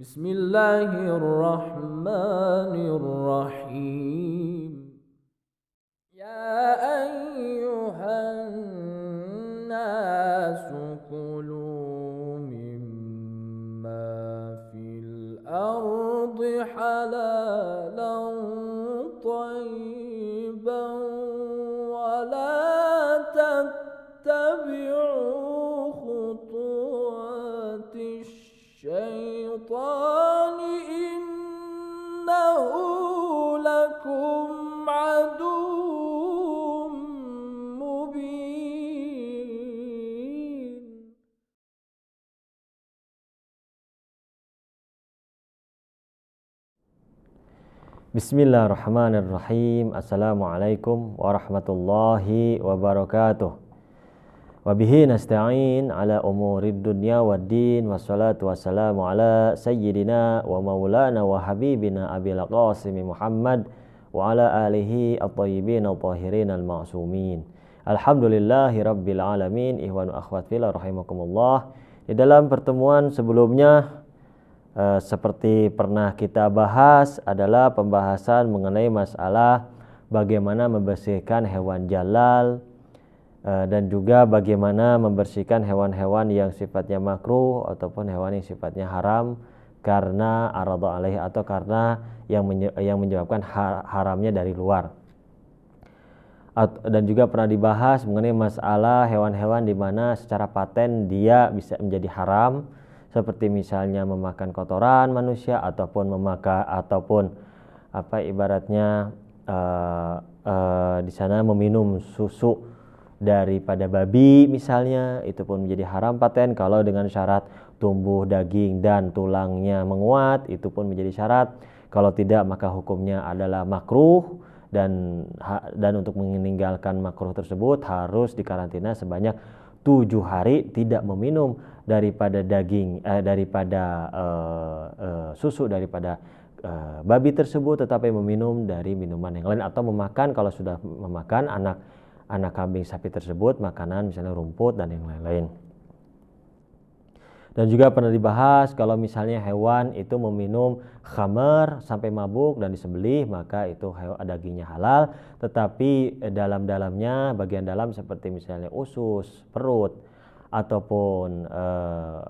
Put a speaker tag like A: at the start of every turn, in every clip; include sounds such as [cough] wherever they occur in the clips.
A: بسم الله الرحمن الرحيم يا أيها Bismillahirrahmanirrahim. Assalamualaikum warahmatullahi wabarakatuh. Wabihi nasta'in ala umurid dunya wad din wassalatu wassalamu ala sayyidina wa maulana wa habibina abil qasim Muhammad wa ala alihi at-tayyibin at-tahirin al-ma'sumin. Alhamdulillahi rabbil alamin. Ihwanu akhwat rahimakumullah. Di dalam pertemuan sebelumnya Eh, seperti pernah kita bahas adalah pembahasan mengenai masalah bagaimana membersihkan hewan jalal eh, dan juga bagaimana membersihkan hewan-hewan yang sifatnya makruh ataupun hewan yang sifatnya haram karena arada alaih atau karena yang yang menyebabkan haramnya dari luar dan juga pernah dibahas mengenai masalah hewan-hewan di mana secara paten dia bisa menjadi haram seperti misalnya memakan kotoran manusia ataupun memakai ataupun apa ibaratnya uh, uh, di sana meminum susu daripada babi misalnya itu pun menjadi haram paten kalau dengan syarat tumbuh daging dan tulangnya menguat itu pun menjadi syarat kalau tidak maka hukumnya adalah makruh dan dan untuk meninggalkan makruh tersebut harus dikarantina sebanyak tujuh hari tidak meminum daripada daging eh, daripada eh, eh, susu daripada eh, babi tersebut tetapi meminum dari minuman yang lain atau memakan kalau sudah memakan anak anak kambing sapi tersebut makanan misalnya rumput dan yang lain-lain. Dan juga pernah dibahas kalau misalnya hewan itu meminum khamer sampai mabuk dan disembelih maka itu dagingnya halal. Tetapi eh, dalam-dalamnya bagian dalam seperti misalnya usus, perut ataupun eh,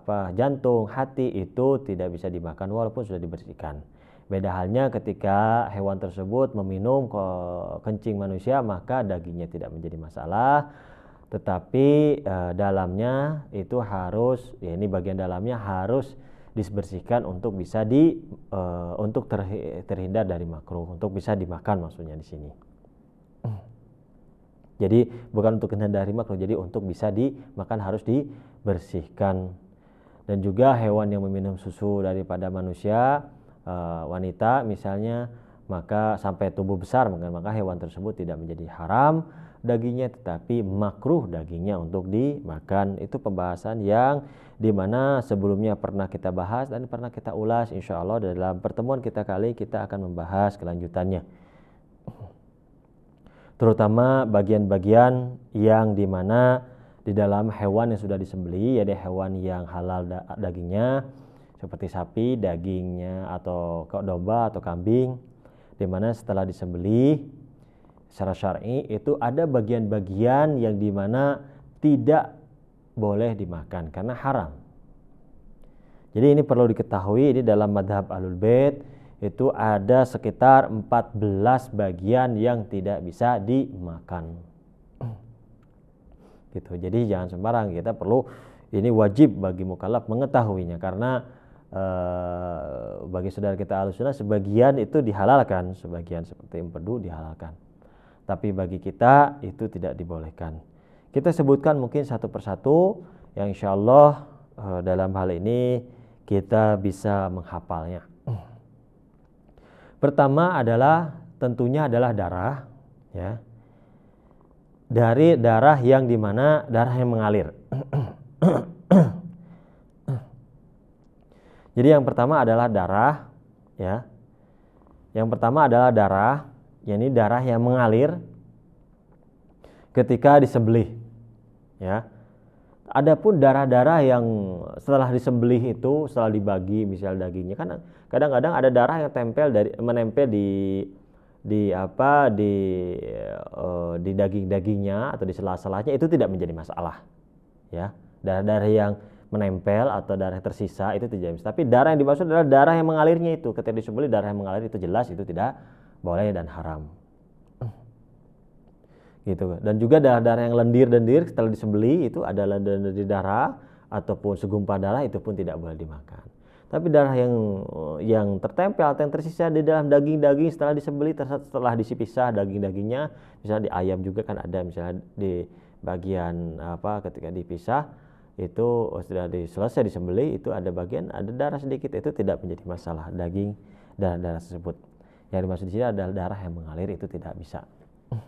A: apa jantung, hati itu tidak bisa dimakan walaupun sudah dibersihkan. Beda halnya ketika hewan tersebut meminum kencing manusia maka dagingnya tidak menjadi masalah tetapi e, dalamnya itu harus ya ini bagian dalamnya harus dibersihkan untuk bisa di e, untuk terhindar dari makro untuk bisa dimakan maksudnya di sini jadi bukan untuk kena dari makro jadi untuk bisa dimakan harus dibersihkan dan juga hewan yang meminum susu daripada manusia e, wanita misalnya maka sampai tubuh besar maka hewan tersebut tidak menjadi haram dagingnya tetapi makruh dagingnya untuk dimakan. Itu pembahasan yang dimana sebelumnya pernah kita bahas dan pernah kita ulas insya Allah dalam pertemuan kita kali kita akan membahas kelanjutannya. Terutama bagian-bagian yang dimana di dalam hewan yang sudah disembeli, yaitu hewan yang halal dagingnya, seperti sapi dagingnya atau domba atau kambing dimana setelah disembeli secara syar'i itu ada bagian-bagian yang dimana tidak boleh dimakan karena haram. Jadi ini perlu diketahui ini dalam madhab alul bait itu ada sekitar 14 bagian yang tidak bisa dimakan. [clears throat] Gitu. Jadi jangan sembarang kita perlu ini wajib bagi mukallaf mengetahuinya karena eh, bagi saudara kita alusuna sebagian itu dihalalkan, sebagian seperti empedu dihalalkan. Tapi bagi kita itu tidak dibolehkan. Kita sebutkan mungkin satu persatu yang insya Allah eh, dalam hal ini kita bisa menghafalnya. Pertama adalah tentunya adalah darah ya. Dari darah yang dimana darah yang mengalir. Jadi yang pertama adalah darah ya. Yang pertama adalah darah yakni darah yang mengalir ketika disembelih ya Adapun darah-darah yang setelah disembelih itu setelah dibagi misal dagingnya kan kadang-kadang ada darah yang tempel dari menempel di di apa di uh, di daging-dagingnya atau di sela-selanya itu tidak menjadi masalah ya darah-darah yang menempel atau darah yang tersisa itu tidak tapi darah yang dimaksud adalah darah yang mengalirnya itu ketika disembelih darah yang mengalir itu jelas itu tidak boleh dan haram gitu dan juga darah-darah yang lendir lendir setelah disembeli itu ada lendir-lendir darah ataupun segumpal darah itu pun tidak boleh dimakan tapi darah yang yang tertempel atau yang tersisa di dalam daging-daging setelah disembeli setelah disipisah daging-dagingnya misalnya di ayam juga kan ada misalnya di bagian apa ketika dipisah itu oh, sudah selesai disembeli itu ada bagian ada darah sedikit itu tidak menjadi masalah daging dan darah tersebut yang dimaksud di sini adalah darah yang mengalir itu tidak bisa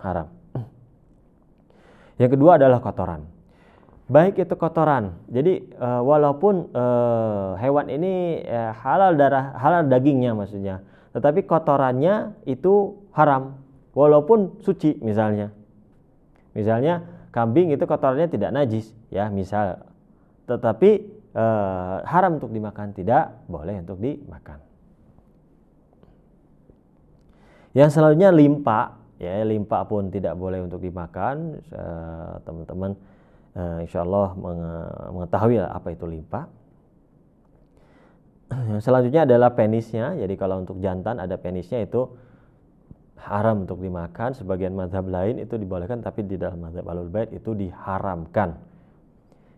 A: haram. Yang kedua adalah kotoran. Baik itu kotoran. Jadi eh, walaupun eh, hewan ini eh, halal darah, halal dagingnya maksudnya, tetapi kotorannya itu haram walaupun suci misalnya. Misalnya kambing itu kotorannya tidak najis ya misal. Tetapi haram untuk dimakan, tidak boleh untuk dimakan. Yang selanjutnya limpa, ya limpa pun tidak boleh untuk dimakan. Eh, teman-teman, uh, insya Allah mengetahui apa itu limpa. [clears throat] Yang selanjutnya adalah penisnya. Jadi kalau untuk jantan ada penisnya itu haram untuk dimakan. Sebagian madhab lain itu dibolehkan, tapi di dalam madhab alul bait itu diharamkan.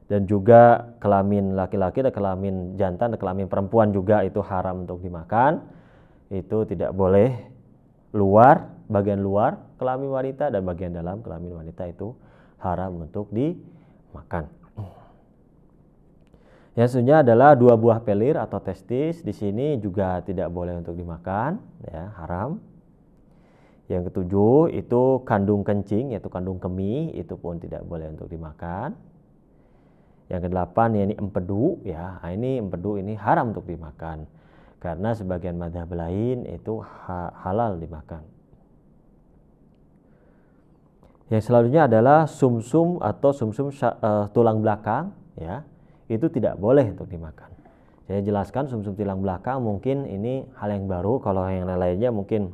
A: Dan juga kelamin laki-laki dan kelamin jantan dan kelamin perempuan juga itu haram untuk dimakan. Itu tidak boleh luar, bagian luar kelamin wanita dan bagian dalam kelamin wanita itu haram untuk dimakan. [clears throat] Yang selanjutnya adalah dua buah pelir atau testis di sini juga tidak boleh untuk dimakan, ya, haram. Yang ketujuh itu kandung kencing yaitu kandung kemih itu pun tidak boleh untuk dimakan. Yang kedelapan ini empedu ya. Nah, ini empedu ini haram untuk dimakan karena sebagian madhab lain itu halal dimakan. Yang selanjutnya adalah sumsum -sum atau sumsum -sum, eh, tulang belakang, ya itu tidak boleh untuk dimakan. Saya jelaskan sumsum -sum tulang belakang mungkin ini hal yang baru, kalau yang lainnya mungkin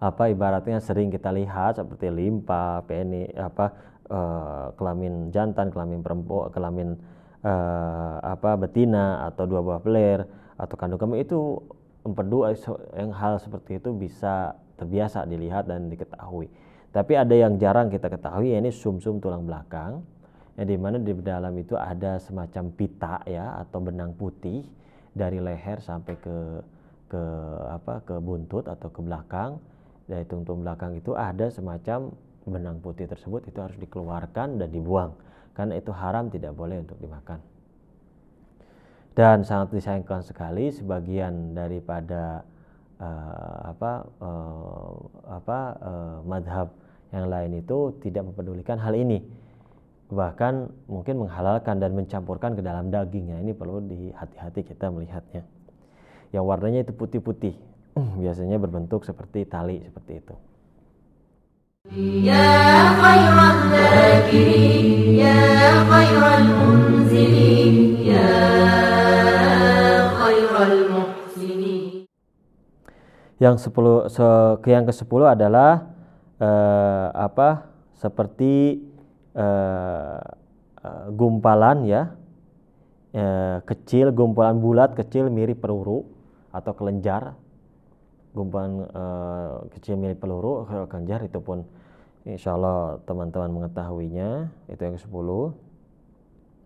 A: apa ibaratnya sering kita lihat seperti limpa, peni, apa uh, kelamin jantan, kelamin perempuan, kelamin uh, apa betina atau dua buah pelir atau kandung kemih itu empedu eh, yang hal seperti itu bisa terbiasa dilihat dan diketahui. Tapi ada yang jarang kita ketahui ini sumsum -sum tulang belakang ya di mana di dalam itu ada semacam pita ya atau benang putih dari leher sampai ke ke apa ke buntut atau ke belakang dari tulang belakang itu ada semacam benang putih tersebut itu harus dikeluarkan dan dibuang karena itu haram tidak boleh untuk dimakan. Dan sangat disayangkan sekali sebagian daripada uh, apa uh, apa uh, madhab yang lain itu tidak mempedulikan hal ini bahkan mungkin menghalalkan dan mencampurkan ke dalam dagingnya ini perlu dihati-hati kita melihatnya yang warnanya itu putih-putih [clears throat] biasanya berbentuk seperti tali seperti itu Ya ya ya yang sepuluh se, yang ke sepuluh adalah eh, apa seperti eh, eh, gumpalan ya eh, kecil gumpalan bulat kecil mirip peruru atau kelenjar gumpalan uh, eh, kecil milik peluru Ganjar itu pun insya Allah teman-teman mengetahuinya itu yang ke-10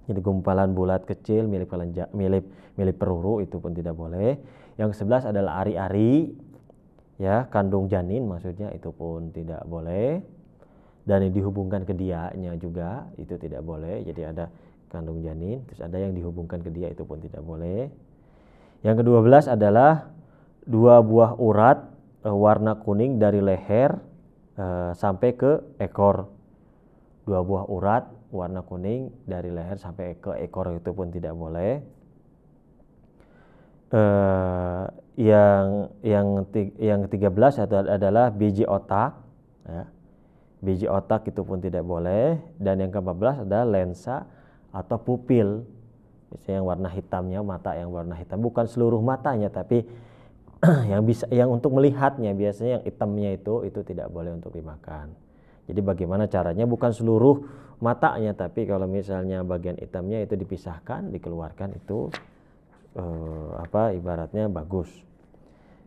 A: jadi gumpalan bulat kecil milik milik milik peluru itu pun tidak boleh yang ke-11 adalah ari-ari ya kandung janin maksudnya itu pun tidak boleh dan yang dihubungkan ke dia nya juga itu tidak boleh jadi ada kandung janin terus ada yang dihubungkan ke dia itu pun tidak boleh yang ke-12 adalah dua buah urat e, warna kuning dari leher e, sampai ke ekor. Dua buah urat warna kuning dari leher sampai ke ekor itu pun tidak boleh. E, yang yang yang 13 adalah biji otak ya. Biji otak itu pun tidak boleh dan yang ke belas adalah lensa atau pupil. yang warna hitamnya mata yang warna hitam bukan seluruh matanya tapi [clears throat] yang bisa yang untuk melihatnya biasanya yang hitamnya itu itu tidak boleh untuk dimakan. Jadi bagaimana caranya bukan seluruh matanya tapi kalau misalnya bagian hitamnya itu dipisahkan, dikeluarkan itu eh, apa ibaratnya bagus.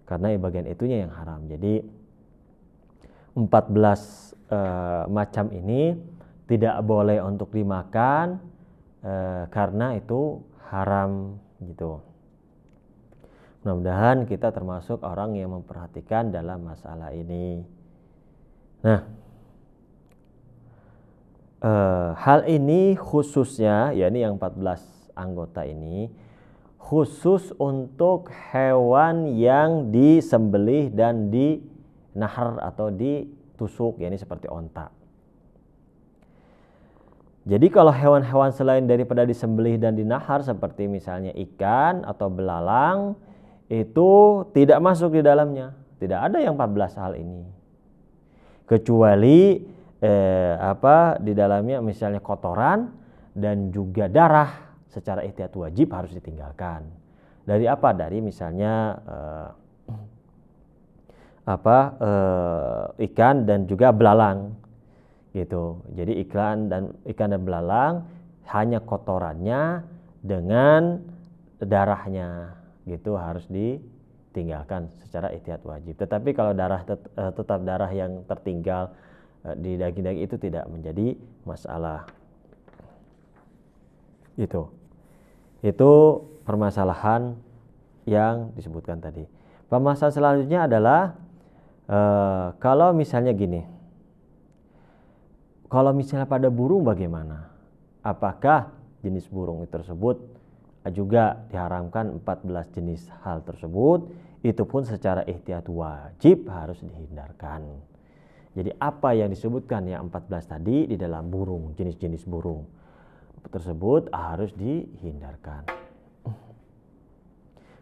A: Karena bagian itunya yang haram. Jadi 14 eh, macam ini tidak boleh untuk dimakan eh, karena itu haram gitu. Mudah-mudahan kita termasuk orang yang memperhatikan dalam masalah ini. Nah, eh, hal ini khususnya, ya ini yang 14 anggota ini, khusus untuk hewan yang disembelih dan dinahar atau ditusuk, ya ini seperti ontak. Jadi kalau hewan-hewan selain daripada disembelih dan dinahar seperti misalnya ikan atau belalang itu tidak masuk di dalamnya. Tidak ada yang 14 hal ini. Kecuali eh, apa di dalamnya misalnya kotoran dan juga darah secara ihtiyat wajib harus ditinggalkan. Dari apa? Dari misalnya eh, apa eh, ikan dan juga belalang gitu. Jadi ikan dan ikan dan belalang hanya kotorannya dengan darahnya gitu harus ditinggalkan secara ihtiyat wajib. Tetapi kalau darah tet eh, tetap darah yang tertinggal eh, di daging-daging itu tidak menjadi masalah. Itu. Itu permasalahan yang disebutkan tadi. Permasalahan selanjutnya adalah eh, kalau misalnya gini, kalau misalnya pada burung bagaimana? Apakah jenis burung tersebut juga diharamkan 14 jenis hal tersebut itu pun secara ikhtiar wajib harus dihindarkan jadi apa yang disebutkan yang 14 tadi di dalam burung jenis-jenis burung tersebut harus dihindarkan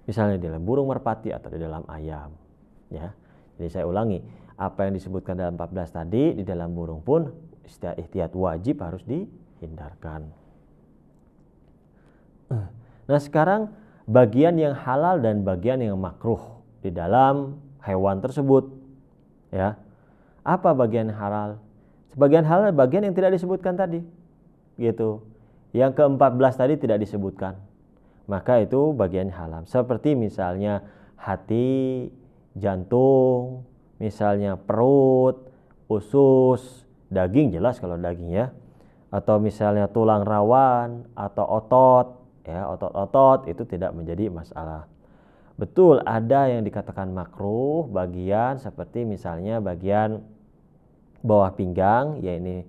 A: misalnya di dalam burung merpati atau di dalam ayam ya jadi saya ulangi apa yang disebutkan dalam 14 tadi di dalam burung pun setiap ikhtiar wajib harus dihindarkan eh, Nah sekarang bagian yang halal dan bagian yang makruh di dalam hewan tersebut. Ya, apa bagian halal? Sebagian halal bagian yang tidak disebutkan tadi, gitu. Yang ke-14 tadi tidak disebutkan. Maka itu bagian halal. Seperti misalnya hati, jantung, misalnya perut, usus, daging jelas kalau daging ya. Atau misalnya tulang rawan atau otot ya otot-otot itu tidak menjadi masalah. Betul ada yang dikatakan makruh bagian seperti misalnya bagian bawah pinggang ya ini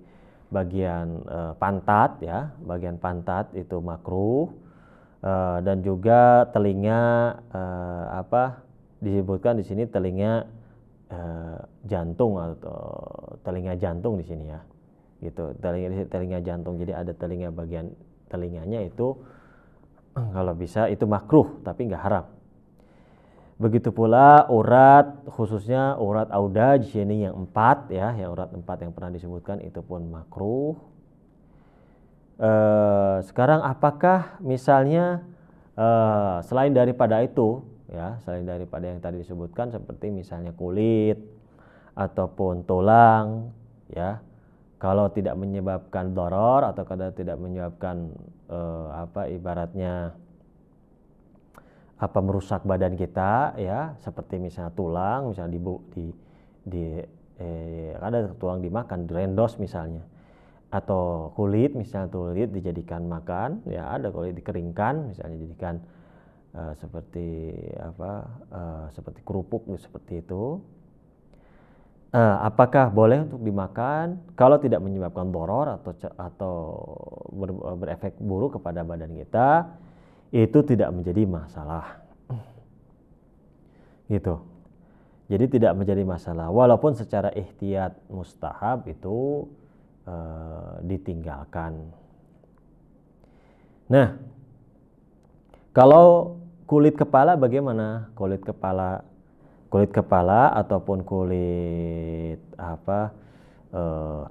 A: bagian e, pantat ya, bagian pantat itu makruh e, dan juga telinga e, apa disebutkan di sini telinga e, jantung atau telinga jantung di sini ya. Gitu, telinga telinga jantung. Jadi ada telinga bagian telinganya itu Eh, kalau bisa itu makruh tapi nggak haram. Begitu pula urat khususnya urat audaj ini yang empat ya, yang urat empat yang pernah disebutkan itu pun makruh. E, sekarang apakah misalnya e, selain daripada itu ya, selain daripada yang tadi disebutkan seperti misalnya kulit ataupun tulang ya, kalau tidak menyebabkan doror atau kalau tidak menyebabkan eh, apa ibaratnya apa merusak badan kita ya seperti misalnya tulang misalnya di di, di eh, ada tulang dimakan direndos misalnya atau kulit misalnya kulit dijadikan makan ya ada kulit dikeringkan misalnya dijadikan uh, seperti apa uh, seperti kerupuk seperti itu Nah, apakah boleh untuk dimakan kalau tidak menyebabkan boror atau atau ber, berefek buruk kepada badan kita itu tidak menjadi masalah [clears throat] gitu jadi tidak menjadi masalah walaupun secara ihtiyat mustahab itu e, ditinggalkan nah kalau kulit kepala bagaimana kulit kepala kulit kepala ataupun kulit apa e,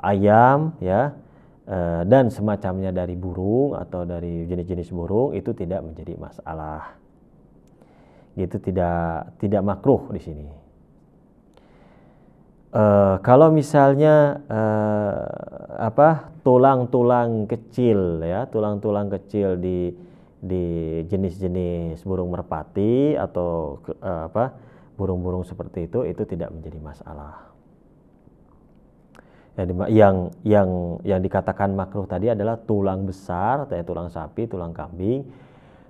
A: ayam ya e, dan semacamnya dari burung atau dari jenis-jenis burung itu tidak menjadi masalah itu tidak tidak makruh di sini e, kalau misalnya e, apa tulang-tulang kecil ya tulang-tulang kecil di di jenis-jenis burung merpati atau e, apa burung-burung seperti itu itu tidak menjadi masalah. Yang, yang yang dikatakan makruh tadi adalah tulang besar, tulang sapi, tulang kambing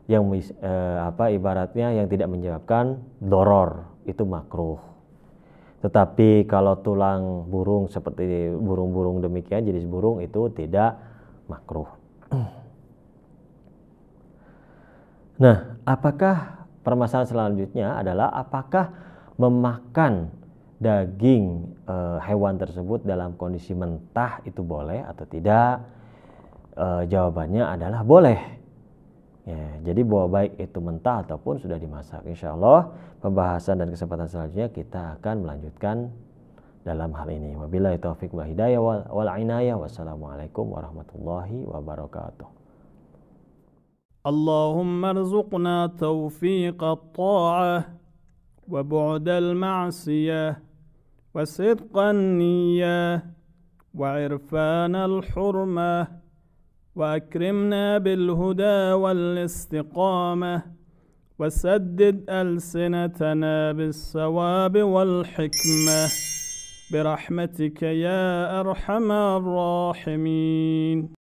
A: yang eh, apa ibaratnya yang tidak menyebabkan doror itu makruh. Tetapi kalau tulang burung seperti burung-burung demikian jenis burung itu tidak makruh. [clears throat] Nah, apakah Permasalahan selanjutnya adalah apakah memakan daging e, hewan tersebut dalam kondisi mentah itu boleh atau tidak? E, jawabannya adalah boleh. Ya, jadi bahwa baik itu mentah ataupun sudah dimasak. Insya Allah pembahasan dan kesempatan selanjutnya kita akan melanjutkan dalam hal ini. Wabillahi taufiq wa hidayah wal, inayah. Wassalamualaikum warahmatullahi wabarakatuh. اللهم ارزقنا توفيق الطاعة وبعد المعصية وصدق النية وعرفان الحرمة وأكرمنا بالهدى والاستقامة وسدد ألسنتنا بالصواب والحكمة برحمتك يا أرحم الراحمين